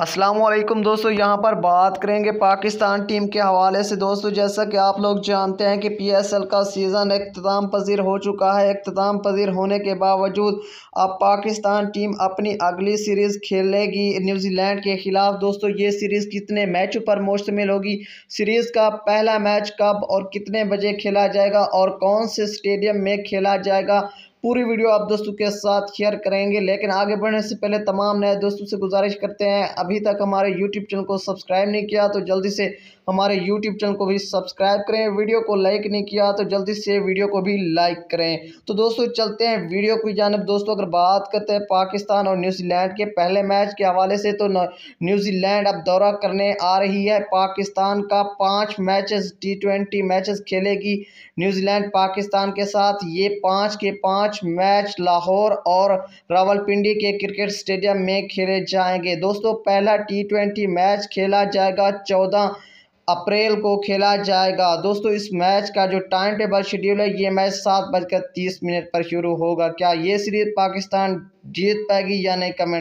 असलम दोस्तों यहाँ पर बात करेंगे पाकिस्तान टीम के हवाले से दोस्तों जैसा कि आप लोग जानते हैं कि पीएसएल का सीज़न अख्ताम पजीर हो चुका है अख्ताम पजीर होने के बावजूद अब पाकिस्तान टीम अपनी अगली सीरीज़ खेलेगी न्यूजीलैंड के ख़िलाफ़ दोस्तों ये सीरीज़ कितने मैचों पर मुश्तमिल होगी सीरीज़ का पहला मैच कब और कितने बजे खेला जाएगा और कौन से स्टेडियम में खेला जाएगा पूरी वीडियो आप दोस्तों के साथ शेयर करेंगे लेकिन आगे बढ़ने से पहले तमाम नए दोस्तों से गुजारिश करते हैं अभी तक हमारे यूट्यूब चैनल को सब्सक्राइब नहीं किया तो जल्दी से हमारे यूट्यूब चैनल को भी सब्सक्राइब करें वीडियो को लाइक नहीं किया तो जल्दी से वीडियो को भी लाइक करें तो दोस्तों चलते हैं वीडियो की जानब दोस्तों अगर बात करते हैं पाकिस्तान और न्यूजीलैंड के पहले मैच के हवाले से तो न्यूजीलैंड अब दौरा करने आ रही है पाकिस्तान का पाँच मैच टी ट्वेंटी खेलेगी न्यूजीलैंड पाकिस्तान के साथ ये पाँच के पाँच पांच मैच लाहौर और रावलपिंडी के क्रिकेट स्टेडियम में खेले जाएंगे दोस्तों पहला टी ट्वेंटी मैच खेला जाएगा चौदह अप्रैल को खेला जाएगा दोस्तों इस मैच का जो टाइम टेबल शेड्यूल है ये मैच सात बजकर तीस मिनट पर शुरू होगा क्या ये सीरीज पाकिस्तान जीत पाएगी या नहीं कमेंट